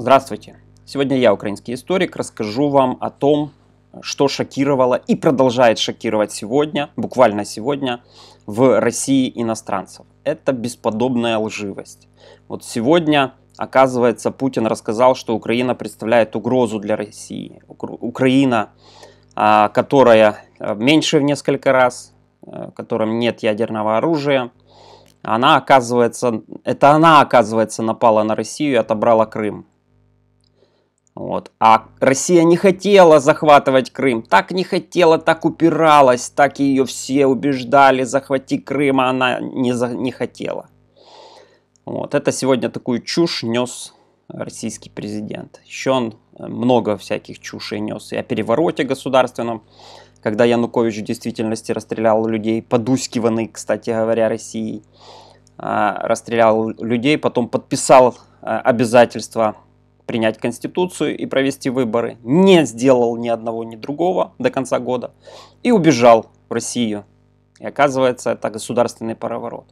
Здравствуйте! Сегодня я, украинский историк, расскажу вам о том, что шокировало и продолжает шокировать сегодня, буквально сегодня, в России иностранцев. Это бесподобная лживость. Вот сегодня, оказывается, Путин рассказал, что Украина представляет угрозу для России. Украина, а, которая э, меньше в несколько раз, э, которым нет ядерного оружия, она оказывается, это она, оказывается, напала на Россию и отобрала Крым. Вот. А Россия не хотела захватывать Крым. Так не хотела, так упиралась, так ее все убеждали, захвати Крым, а она не, за, не хотела. Вот. Это сегодня такую чушь нес российский президент. Еще он э, много всяких чушей нес. И о перевороте государственном, когда Янукович в действительности расстрелял людей, подускиванный, кстати говоря, Россией. А, расстрелял людей, потом подписал э, обязательства принять Конституцию и провести выборы, не сделал ни одного, ни другого до конца года и убежал в Россию. И оказывается, это государственный пароворот.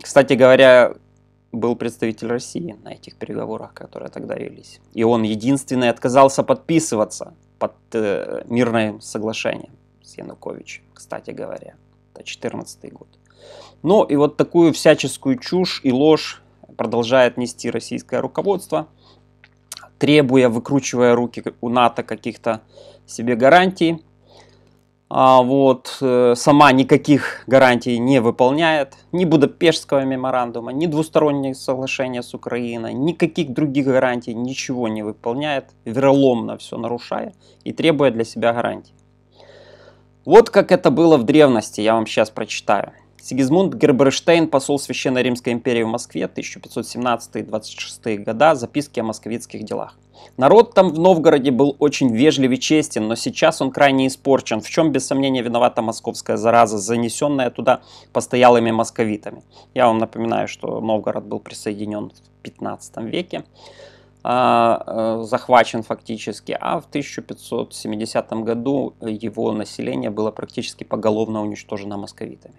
Кстати говоря, был представитель России на этих переговорах, которые тогда велись. И он единственный отказался подписываться под э, мирное соглашение с Януковичем, кстати говоря. Это 14 год. Ну и вот такую всяческую чушь и ложь продолжает нести российское руководство, требуя, выкручивая руки у НАТО каких-то себе гарантий. А вот э, сама никаких гарантий не выполняет. Ни Будапештского меморандума, ни двусторонние соглашения с Украиной, никаких других гарантий ничего не выполняет, вероломно все нарушая и требуя для себя гарантий. Вот как это было в древности, я вам сейчас прочитаю. Сигизмунд Герберштейн, посол Священной Римской империи в Москве, 1517-26 года, записки о московитских делах. Народ там в Новгороде был очень вежлив и честен, но сейчас он крайне испорчен, в чем без сомнения виновата московская зараза, занесенная туда постоялыми московитами. Я вам напоминаю, что Новгород был присоединен в 15 веке а, э, захвачен фактически, а в 1570 году его население было практически поголовно уничтожено московитами.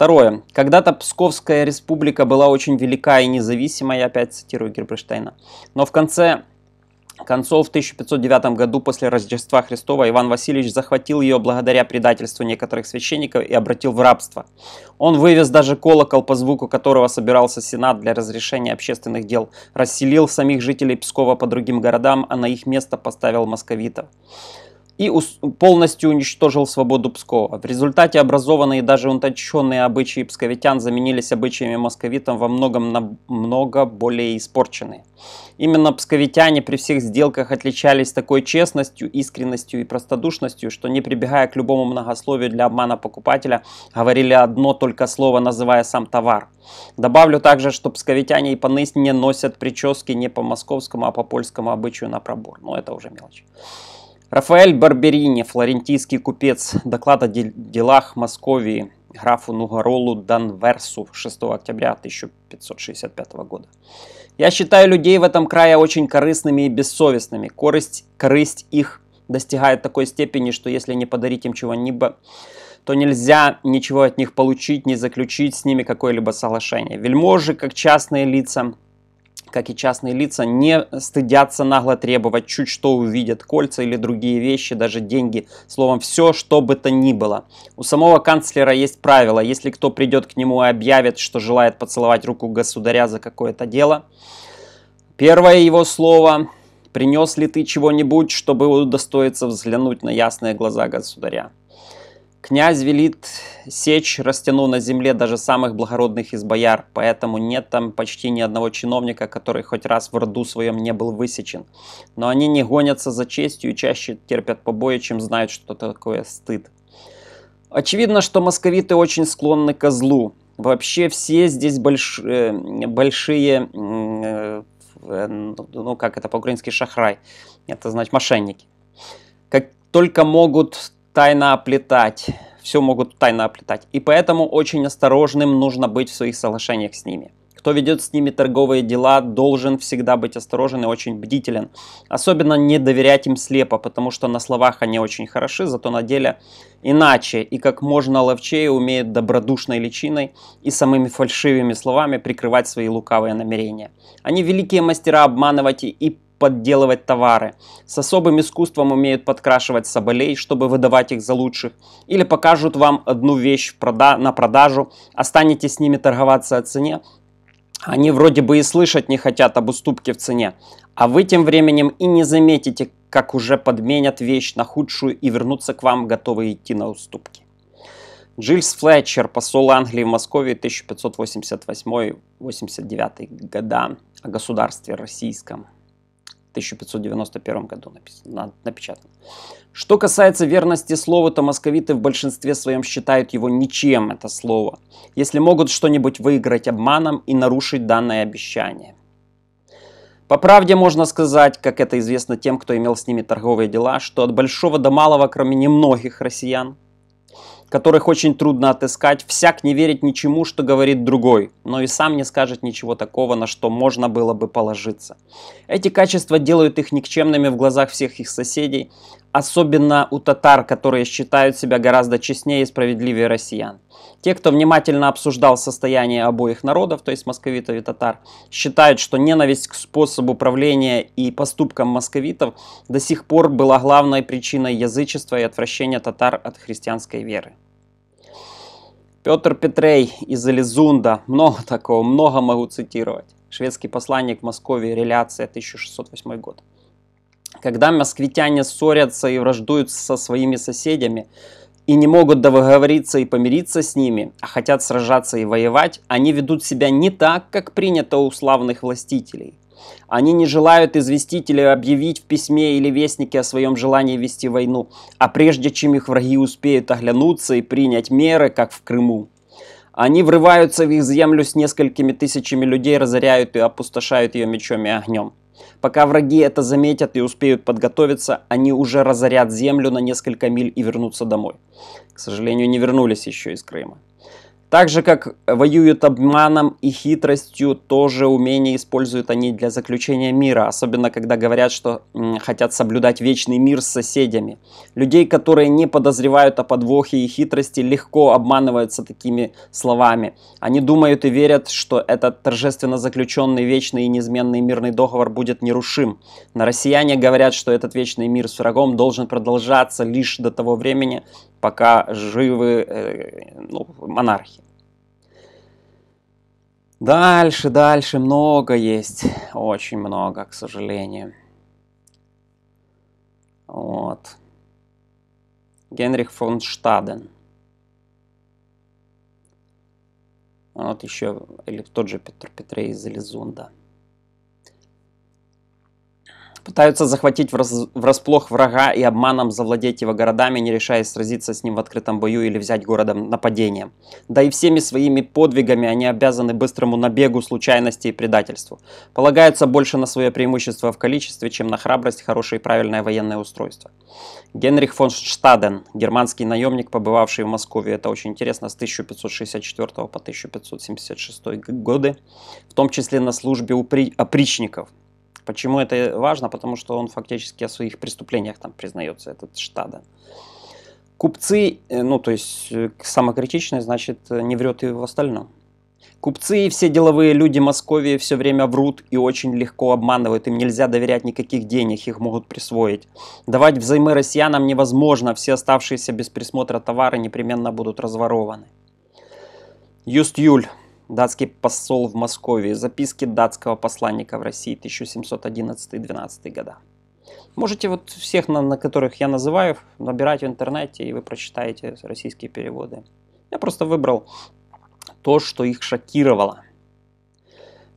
Второе. Когда-то Псковская республика была очень велика и независимая. опять цитирую Герберштейна. Но в конце концов, в 1509 году после Рождества Христова Иван Васильевич захватил ее благодаря предательству некоторых священников и обратил в рабство. Он вывез даже колокол, по звуку которого собирался Сенат для разрешения общественных дел, расселил самих жителей Пскова по другим городам, а на их место поставил московитов и полностью уничтожил свободу Пскова. В результате образованные даже утонченные обычаи псковитян заменились обычаями московитам во многом намного более испорченные. Именно псковитяне при всех сделках отличались такой честностью, искренностью и простодушностью, что не прибегая к любому многословию для обмана покупателя, говорили одно только слово, называя сам товар. Добавлю также, что псковитяне и поныне носят прически не по московскому, а по польскому обычаю на пробор. Но ну, это уже мелочь. Рафаэль Барберини, флорентийский купец, доклад о делах Московии графу Нугаролу Данверсу 6 октября 1565 года. Я считаю людей в этом крае очень корыстными и бессовестными. Корысть, корысть их достигает такой степени, что если не подарить им чего-нибудь, то нельзя ничего от них получить, не заключить с ними какое-либо соглашение. Вельможи, как частные лица, как и частные лица, не стыдятся нагло требовать, чуть что увидят, кольца или другие вещи, даже деньги, словом, все, что бы то ни было. У самого канцлера есть правило, если кто придет к нему и объявит, что желает поцеловать руку государя за какое-то дело, первое его слово «Принес ли ты чего-нибудь, чтобы удостоиться взглянуть на ясные глаза государя?» Князь велит сечь растянув на земле даже самых благородных из бояр, поэтому нет там почти ни одного чиновника, который хоть раз в роду своем не был высечен. Но они не гонятся за честью и чаще терпят побои, чем знают, что такое стыд. Очевидно, что московиты очень склонны к злу. Вообще все здесь больш... Э, большие, э, ну, ну как это по-украински, шахрай. Это значит мошенники. Как только могут, тайно оплетать. Все могут тайно оплетать. И поэтому очень осторожным нужно быть в своих соглашениях с ними. Кто ведет с ними торговые дела, должен всегда быть осторожен и очень бдителен. Особенно не доверять им слепо, потому что на словах они очень хороши, зато на деле иначе. И как можно ловчее умеют добродушной личиной и самыми фальшивыми словами прикрывать свои лукавые намерения. Они великие мастера обманывать и подделывать товары, с особым искусством умеют подкрашивать соболей, чтобы выдавать их за лучших, или покажут вам одну вещь прода на продажу, останетесь с ними торговаться о цене, они вроде бы и слышать не хотят об уступке в цене, а вы тем временем и не заметите, как уже подменят вещь на худшую и вернутся к вам, готовые идти на уступки. Джильс Флетчер, посол Англии в Москве 1588-89 года о государстве российском. 1591 году написано, напечатано. Что касается верности слова, то московиты в большинстве своем считают его ничем, это слово, если могут что-нибудь выиграть обманом и нарушить данное обещание. По правде можно сказать, как это известно тем, кто имел с ними торговые дела, что от большого до малого, кроме немногих россиян, которых очень трудно отыскать, всяк не верит ничему, что говорит другой, но и сам не скажет ничего такого, на что можно было бы положиться. Эти качества делают их никчемными в глазах всех их соседей, особенно у татар, которые считают себя гораздо честнее и справедливее россиян. Те, кто внимательно обсуждал состояние обоих народов, то есть московитов и татар, считают, что ненависть к способу правления и поступкам московитов до сих пор была главной причиной язычества и отвращения татар от христианской веры. Петр Петрей из Элизунда, много такого, много могу цитировать. Шведский посланник в Москве, реляция, 1608 год. Когда москвитяне ссорятся и враждуют со своими соседями, и не могут договориться и помириться с ними, а хотят сражаться и воевать, они ведут себя не так, как принято у славных властителей. Они не желают известить или объявить в письме или вестнике о своем желании вести войну, а прежде чем их враги успеют оглянуться и принять меры, как в Крыму. Они врываются в их землю с несколькими тысячами людей, разоряют и опустошают ее мечом и огнем. Пока враги это заметят и успеют подготовиться, они уже разорят землю на несколько миль и вернутся домой. К сожалению, не вернулись еще из Крыма. Так же, как воюют обманом и хитростью, тоже умение используют они для заключения мира, особенно когда говорят, что м, хотят соблюдать вечный мир с соседями. Людей, которые не подозревают о подвохе и хитрости, легко обманываются такими словами. Они думают и верят, что этот торжественно заключенный вечный и неизменный мирный договор будет нерушим. На россияне говорят, что этот вечный мир с врагом должен продолжаться лишь до того времени, пока живы э, ну, монархи. Дальше, дальше много есть, очень много, к сожалению. Вот. Генрих фон Штаден. Вот еще, или тот же Петр Петрей из Элизунда пытаются захватить враз... врасплох врага и обманом завладеть его городами, не решаясь сразиться с ним в открытом бою или взять городом нападением. Да и всеми своими подвигами они обязаны быстрому набегу, случайности и предательству. Полагаются больше на свое преимущество в количестве, чем на храбрость, хорошее и правильное военное устройство. Генрих фон Штаден, германский наемник, побывавший в Москве, это очень интересно, с 1564 по 1576 годы, в том числе на службе у опричников. Почему это важно? Потому что он фактически о своих преступлениях там признается, этот Штада. Купцы, э, ну то есть э, самокритичный, значит, э, не врет и в остальном. Купцы и все деловые люди Московии все время врут и очень легко обманывают. Им нельзя доверять никаких денег, их могут присвоить. Давать взаймы россиянам невозможно, все оставшиеся без присмотра товары непременно будут разворованы. Юст Юль датский посол в Москве, записки датского посланника в России 1711-12 года. Можете вот всех, на, на которых я называю, набирать в интернете, и вы прочитаете российские переводы. Я просто выбрал то, что их шокировало.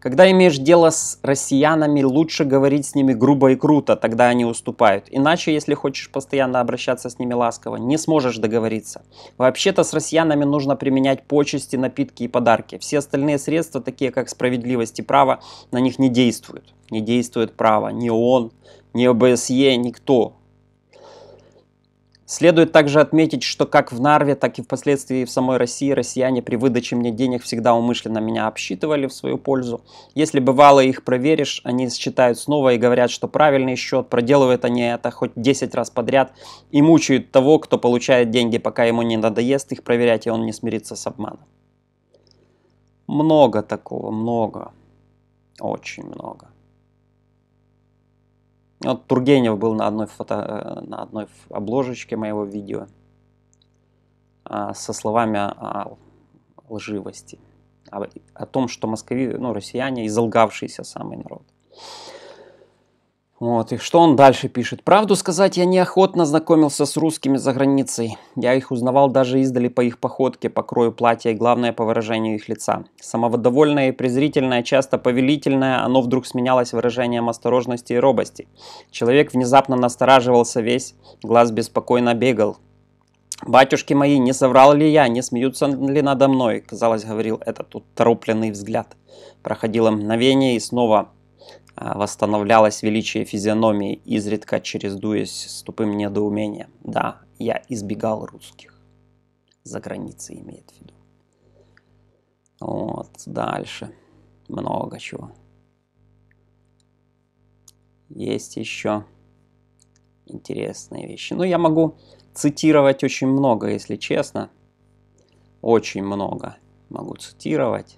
Когда имеешь дело с россиянами, лучше говорить с ними грубо и круто, тогда они уступают. Иначе, если хочешь постоянно обращаться с ними ласково, не сможешь договориться. Вообще-то с россиянами нужно применять почести, напитки и подарки. Все остальные средства, такие как справедливость и право, на них не действуют. Не действует право, ни ООН, ни ОБСЕ, никто. Следует также отметить, что как в Нарве, так и впоследствии в самой России россияне при выдаче мне денег всегда умышленно меня обсчитывали в свою пользу. Если бывало их проверишь, они считают снова и говорят, что правильный счет, проделывают они это хоть 10 раз подряд и мучают того, кто получает деньги, пока ему не надоест их проверять и он не смирится с обманом. Много такого, много. Очень много. Ну, вот Тургенев был на одной, фото, э, на одной обложечке моего видео а, со словами о лживости, о, том, что москви, ну, россияне, изолгавшийся самый народ. Вот, и что он дальше пишет? «Правду сказать, я неохотно знакомился с русскими за границей. Я их узнавал даже издали по их походке, по крою платья и, главное, по выражению их лица. Самоводовольное и презрительное, часто повелительное, оно вдруг сменялось выражением осторожности и робости. Человек внезапно настораживался весь, глаз беспокойно бегал, «Батюшки мои, не соврал ли я, не смеются ли надо мной?» Казалось, говорил этот уторопленный взгляд. Проходило мгновение, и снова Э, восстановлялось величие физиономии, изредка через дуясь с тупым недоумением. Да, я избегал русских. За границей имеет в виду. Вот, дальше. Много чего. Есть еще интересные вещи. Ну, я могу цитировать очень много, если честно. Очень много могу цитировать.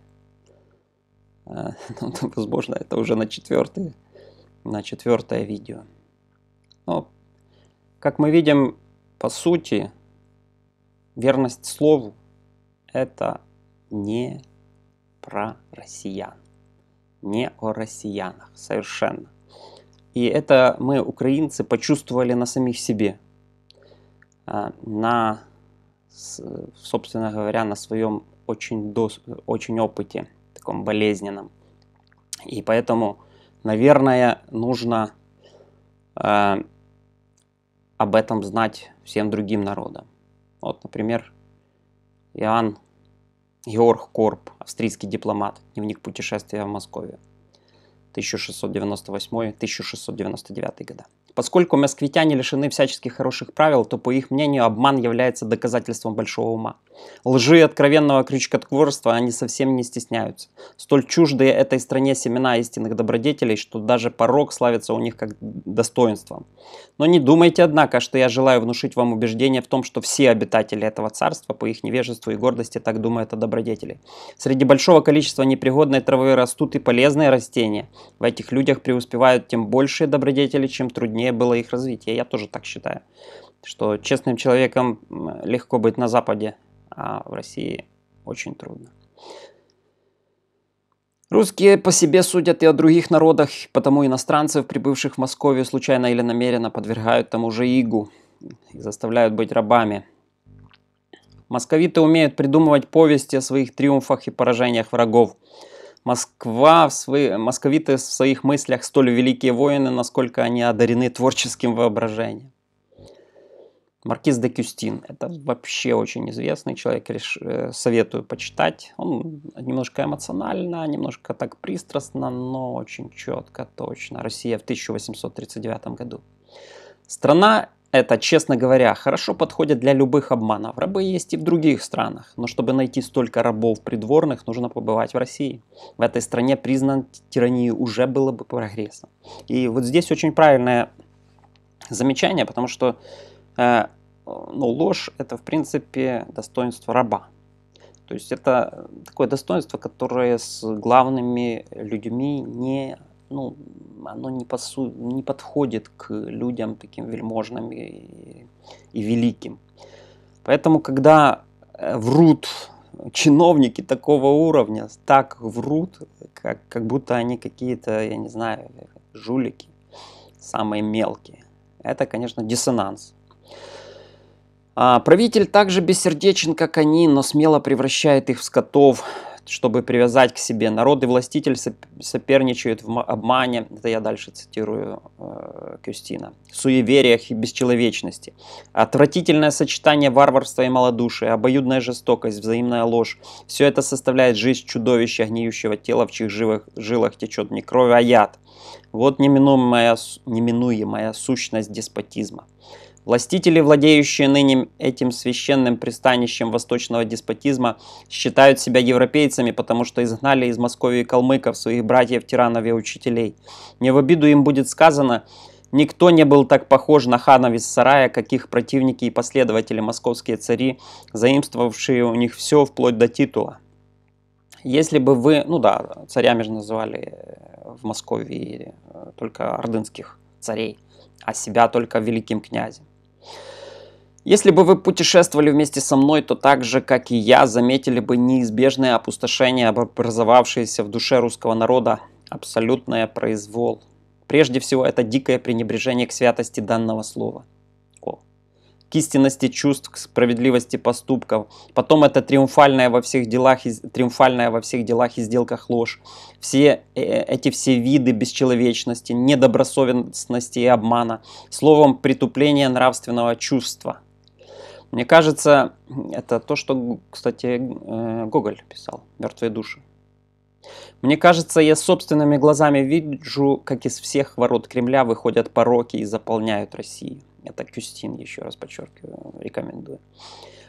А, Но, ну, возможно, это уже на четвертое, на четвертое видео. Но, как мы видим, по сути, верность слову – это не про россиян, не о россиянах совершенно. И это мы, украинцы, почувствовали на самих себе, а, на, собственно говоря, на своем очень, дос очень опыте – таком болезненном. И поэтому, наверное, нужно э, об этом знать всем другим народам. Вот, например, Иоанн Георг Корп, австрийский дипломат, дневник путешествия в Москве, 1698-1699 года. Поскольку москвитяне лишены всяческих хороших правил, то, по их мнению, обман является доказательством большого ума. Лжи и откровенного крючкотворства они совсем не стесняются. Столь чуждые этой стране семена истинных добродетелей, что даже порог славится у них как достоинством. Но не думайте, однако, что я желаю внушить вам убеждение в том, что все обитатели этого царства по их невежеству и гордости так думают о добродетели. Среди большого количества непригодной травы растут и полезные растения. В этих людях преуспевают тем большие добродетели, чем труднее важнее было их развитие. Я тоже так считаю, что честным человеком легко быть на Западе, а в России очень трудно. Русские по себе судят и о других народах, потому иностранцев, прибывших в Москву случайно или намеренно, подвергают тому же игу и заставляют быть рабами. Московиты умеют придумывать повести о своих триумфах и поражениях врагов – Москва в свои, московиты в своих мыслях столь великие воины, насколько они одарены творческим воображением. Маркиз де Кюстин. Это вообще очень известный человек, реш... Э, советую почитать. Он немножко эмоционально, немножко так пристрастно, но очень четко, точно. Россия в 1839 году. Страна это, честно говоря, хорошо подходит для любых обманов. Рабы есть и в других странах, но чтобы найти столько рабов придворных, нужно побывать в России. В этой стране признан тиранию уже было бы прогрессом. И вот здесь очень правильное замечание, потому что э, ну, ложь это в принципе достоинство раба. То есть это такое достоинство, которое с главными людьми не ну, оно не, посу, не подходит к людям таким вельможным и, и великим. Поэтому, когда э, врут чиновники такого уровня, так врут, как, как будто они какие-то, я не знаю, жулики, самые мелкие. Это, конечно, диссонанс. А правитель также бессердечен, как они, но смело превращает их в скотов, чтобы привязать к себе. Народ и властитель соперничают в обмане, это я дальше цитирую э, Кюстина, суевериях и бесчеловечности. Отвратительное сочетание варварства и малодушия, обоюдная жестокость, взаимная ложь. Все это составляет жизнь чудовища, гниющего тела, в чьих живых, жилах течет не кровь, а яд. Вот неминуемая, неминуемая сущность деспотизма. Властители, владеющие ныне этим священным пристанищем восточного деспотизма, считают себя европейцами, потому что изгнали из Московии калмыков, своих братьев, тиранов и учителей. Не в обиду им будет сказано, Никто не был так похож на ханов из сарая, как их противники и последователи московские цари, заимствовавшие у них все вплоть до титула. Если бы вы, ну да, царями же называли э, в Москве только ордынских царей, а себя только великим князем. Если бы вы путешествовали вместе со мной, то так же, как и я, заметили бы неизбежное опустошение, образовавшееся в душе русского народа, абсолютное произвол. Прежде всего, это дикое пренебрежение к святости данного слова. О. К истинности чувств, к справедливости поступков. Потом это триумфальная во всех делах, и, триумфальная во всех делах и сделках ложь. Все э, эти все виды бесчеловечности, недобросовестности и обмана. Словом, притупление нравственного чувства – мне кажется, это то, что, кстати, э, Гоголь писал, «Мертвые души». Мне кажется, я собственными глазами вижу, как из всех ворот Кремля выходят пороки и заполняют Россию. Это Кюстин, еще раз подчеркиваю, рекомендую.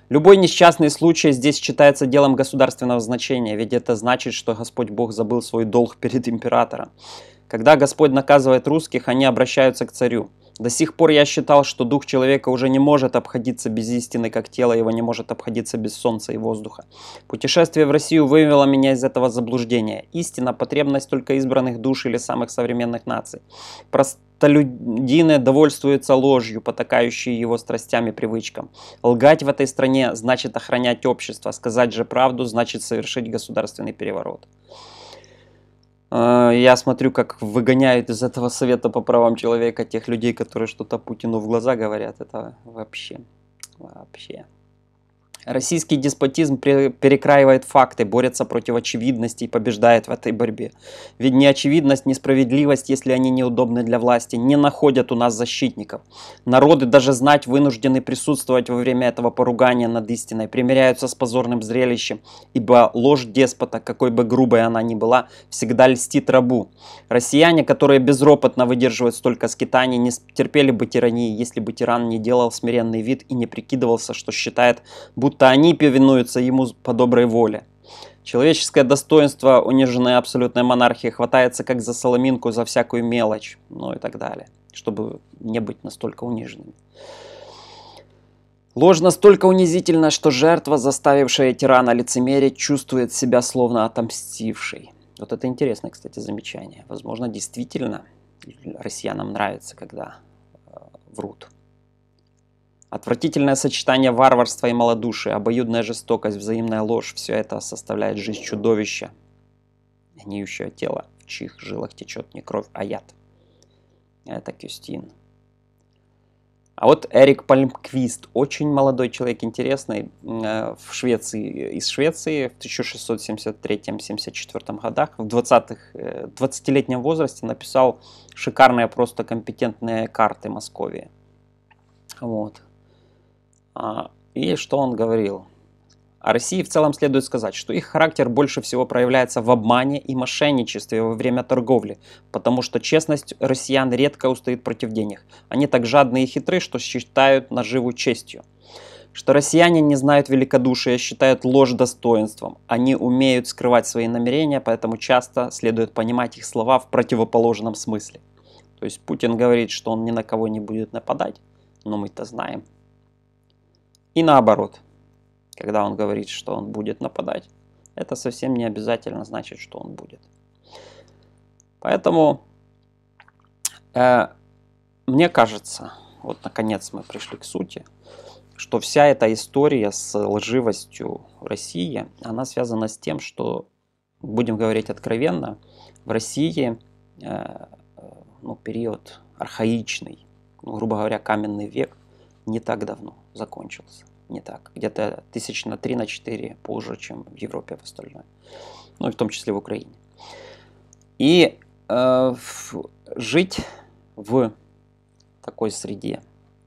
Любой несчастный случай здесь считается делом государственного значения, ведь это значит, что Господь Бог забыл свой долг перед императором. Когда Господь наказывает русских, они обращаются к царю – до сих пор я считал, что дух человека уже не может обходиться без истины, как тело его не может обходиться без солнца и воздуха. Путешествие в Россию вывело меня из этого заблуждения. Истина – потребность только избранных душ или самых современных наций. Простолюдины довольствуются ложью, потакающие его страстями привычкам. Лгать в этой стране значит охранять общество, сказать же правду значит совершить государственный переворот. Э, я смотрю, как выгоняют из этого совета по правам человека тех людей, которые что-то Путину в глаза говорят. Это вообще, вообще. Российский деспотизм перекраивает факты, борется против очевидности и побеждает в этой борьбе. Ведь неочевидность, несправедливость, если они неудобны для власти, не находят у нас защитников. Народы даже знать вынуждены присутствовать во время этого поругания над истиной, примиряются с позорным зрелищем, ибо ложь деспота, какой бы грубой она ни была, всегда льстит рабу. Россияне, которые безропотно выдерживают столько скитаний, не терпели бы тирании, если бы тиран не делал смиренный вид и не прикидывался, что считает, будто будто они повинуются ему по доброй воле. Человеческое достоинство, униженное абсолютной монархии хватается как за соломинку, за всякую мелочь, ну и так далее, чтобы не быть настолько униженным. Ложь настолько унизительна, что жертва, заставившая тирана лицемерить, чувствует себя словно отомстившей. Вот это интересное, кстати, замечание. Возможно, действительно россиянам нравится, когда э, врут. Отвратительное сочетание варварства и малодушия, обоюдная жестокость, взаимная ложь – все это составляет жизнь чудовища, гниющего тело, в чьих жилах течет не кровь, а яд. Это Кюстин. А вот Эрик Пальмквист, очень молодой человек, интересный, э, в Швеции, из Швеции в 1673-74 годах, в 20-летнем э, 20 возрасте написал шикарные, просто компетентные карты Московии. Вот. А, и что он говорил? О а России в целом следует сказать, что их характер больше всего проявляется в обмане и мошенничестве во время торговли, потому что честность россиян редко устоит против денег. Они так жадны и хитры, что считают наживу честью. Что россияне не знают великодушия, считают ложь достоинством. Они умеют скрывать свои намерения, поэтому часто следует понимать их слова в противоположном смысле. То есть Путин говорит, что он ни на кого не будет нападать, но мы-то знаем, и наоборот, когда он говорит, что он будет нападать, это совсем не обязательно значит, что он будет. Поэтому э, мне кажется, вот наконец мы пришли к сути, что вся эта история с лживостью России, она связана с тем, что, будем говорить откровенно, в России э, ну, период архаичный, ну, грубо говоря, каменный век не так давно закончился. Не так. Где-то тысяч на 3 на четыре позже, чем в Европе в остальное. Ну и в том числе в Украине. И э, в, жить в такой среде,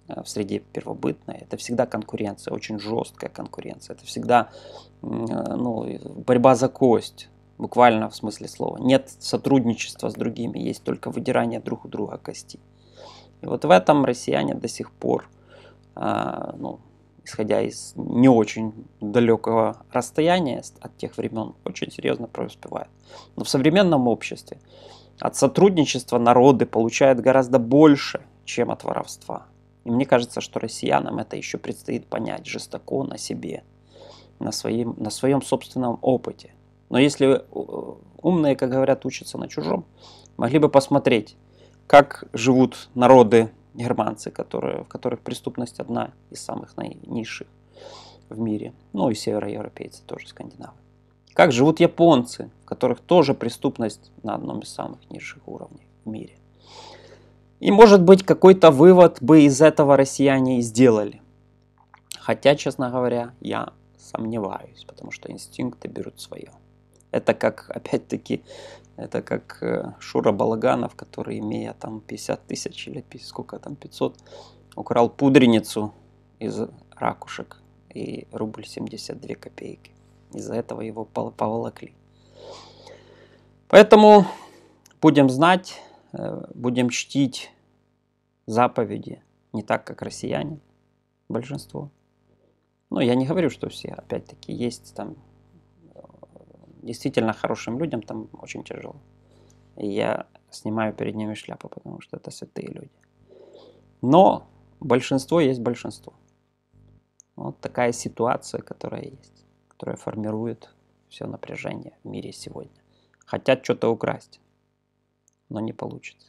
э, в среде первобытной, это всегда конкуренция, очень жесткая конкуренция. Это всегда э, ну, борьба за кость, буквально в смысле слова. Нет сотрудничества с другими, есть только выдирание друг у друга костей. И вот в этом россияне до сих пор а, ну, исходя из не очень далекого расстояния от тех времен, очень серьезно преуспевает. Но в современном обществе от сотрудничества народы получают гораздо больше, чем от воровства. И мне кажется, что россиянам это еще предстоит понять жестоко на себе, на своем, на своем собственном опыте. Но если э, умные, как говорят, учатся на чужом, могли бы посмотреть, как живут народы германцы, которые, в которых преступность одна из самых низших в мире. Ну и североевропейцы тоже, скандинавы. Как живут японцы, в которых тоже преступность на одном из самых низших уровней в мире. И может быть какой-то вывод бы из этого россияне и сделали. Хотя, честно говоря, я сомневаюсь, потому что инстинкты берут свое. Это как, опять-таки, это как э, Шура Балаганов, который, имея там 50 тысяч или сколько там, 500, украл пудреницу из ракушек и рубль 72 копейки. Из-за этого его поволокли. Поэтому будем знать, э, будем чтить заповеди не так, как россияне, большинство. Но ну, я не говорю, что все, опять-таки, есть там действительно хорошим людям там очень тяжело. И я снимаю перед ними шляпу, потому что это святые люди. Но большинство есть большинство. Вот такая ситуация, которая есть, которая формирует все напряжение в мире сегодня. Хотят что-то украсть, но не получится.